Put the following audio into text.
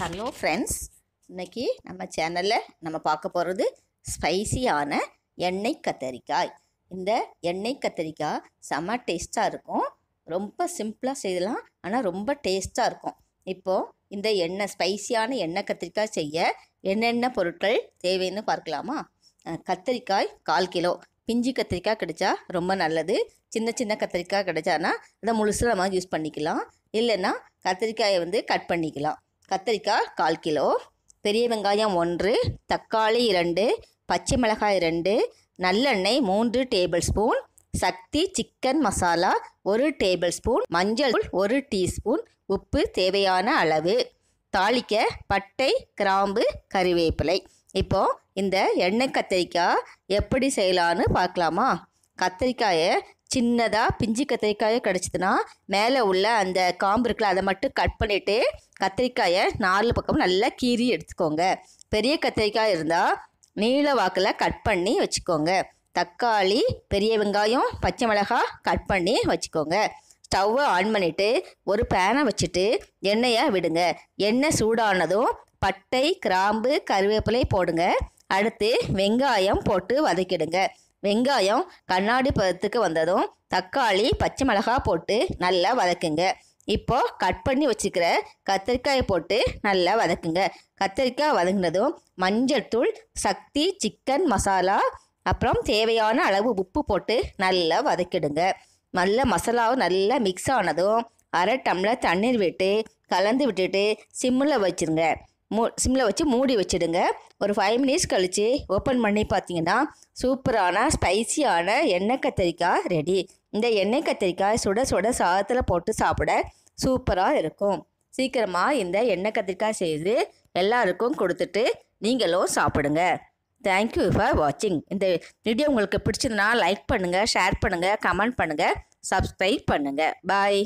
hello friends இன்றைக்கி நம்ம சேனலில் நம்ம பார்க்க போகிறது ஸ்பைசியான எண்ணெய் கத்தரிக்காய் இந்த எண்ணெய் கத்தரிக்காய் செம டேஸ்ட்டாக இருக்கும் ரொம்ப சிம்பிளாக செய்யலாம் ஆனால் ரொம்ப டேஸ்ட்டாக இருக்கும் இப்போது இந்த எண்ணெய் ஸ்பைசியான எண்ணெய் கத்திரிக்காய் செய்ய என்னென்ன பொருட்கள் தேவைன்னு பார்க்கலாமா கத்திரிக்காய் கால் கிலோ பிஞ்சு கத்திரிக்காய் கிடைச்சா ரொம்ப நல்லது சின்ன சின்ன கத்திரிக்காய் கிடைச்சானா அதை முழுசாக நம்ம யூஸ் பண்ணிக்கலாம் இல்லைன்னா கத்திரிக்காயை வந்து கட் பண்ணிக்கலாம் கத்திரிக்காய் கால் கிலோ பெரிய வெங்காயம் ஒன்று தக்காளி இரண்டு பச்சை மிளகாய் இரண்டு நல்லெண்ணெய் மூன்று table spoon Sakthi chicken masala ஒரு டேபிள் ஸ்பூன் மஞ்சள் தூள் ஒரு டீஸ்பூன் உப்பு தேவையான அளவு தாளிக்க பட்டை கிராம்பு கறிவேப்பிலை இப்போது இந்த எண்ணெய் கத்திரிக்காய் எப்படி செய்யலான்னு பார்க்கலாமா கத்திரிக்காயை சின்னதாக பிஞ்சு கத்திரிக்காயை கிடச்சிதுன்னா மேலே உள்ள அந்த காம்பு இருக்குல்ல அதை மட்டும் கட் பண்ணிவிட்டு கத்திரிக்காயை நாலு பக்கம் நல்லா கீறி எடுத்துக்கோங்க பெரிய கத்திரிக்காய் இருந்தால் நீள வாக்கில் கட் பண்ணி வச்சுக்கோங்க தக்காளி பெரிய வெங்காயம் பச்சை மிளகாய் கட் பண்ணி வச்சுக்கோங்க ஸ்டவ்வை ஆன் பண்ணிவிட்டு ஒரு பேனை வச்சுட்டு எண்ணெயை விடுங்க எண்ணெய் சூடானதும் பட்டை கிராம்பு கருவேப்பிலை போடுங்க அடுத்து வெங்காயம் போட்டு வதக்கிடுங்க வெங்காயம் கண்ணாடி பதத்துக்கு வந்ததும் தக்காளி பச்சை மிளகா போட்டு நல்லா வதக்குங்க இப்போ கட் பண்ணி வச்சுக்கிற கத்திரிக்காயை போட்டு நல்லா வதக்குங்க கத்திரிக்காய் வதங்கினதும் மஞ்சள் தூள் சக்தி சிக்கன் மசாலா அப்புறம் தேவையான அளவு உப்பு போட்டு நல்லா வதக்கிடுங்க நல்ல மசாலாவும் நல்லா மிக்ஸ் ஆனதும் அரை டம்ளர் தண்ணீர் விட்டு கலந்து விட்டுட்டு சிம்மில் வச்சுருங்க மூ சிம்மில் வச்சு மூடி வச்சுடுங்க ஒரு ஃபைவ் மினிட்ஸ் கழித்து ஓப்பன் பண்ணி பார்த்தீங்கன்னா சூப்பரான ஸ்பைசியான எண்ணெய் கத்திரிக்காய் ரெடி இந்த எண்ணெய் கத்திரிக்காய் சுட சுட சாதத்தில் போட்டு சாப்பிட சூப்பராக இருக்கும் சீக்கிரமாக இந்த எண்ணெய் கத்திரிக்காய் செய்து எல்லாருக்கும் கொடுத்துட்டு நீங்களும் சாப்பிடுங்க தேங்க்யூ ஃபார் வாட்சிங் இந்த வீடியோ உங்களுக்கு பிடிச்சதுன்னா லைக் பண்ணுங்கள் ஷேர் பண்ணுங்கள் கமெண்ட் பண்ணுங்கள் சப்ஸ்கிரைப் பண்ணுங்கள் பாய்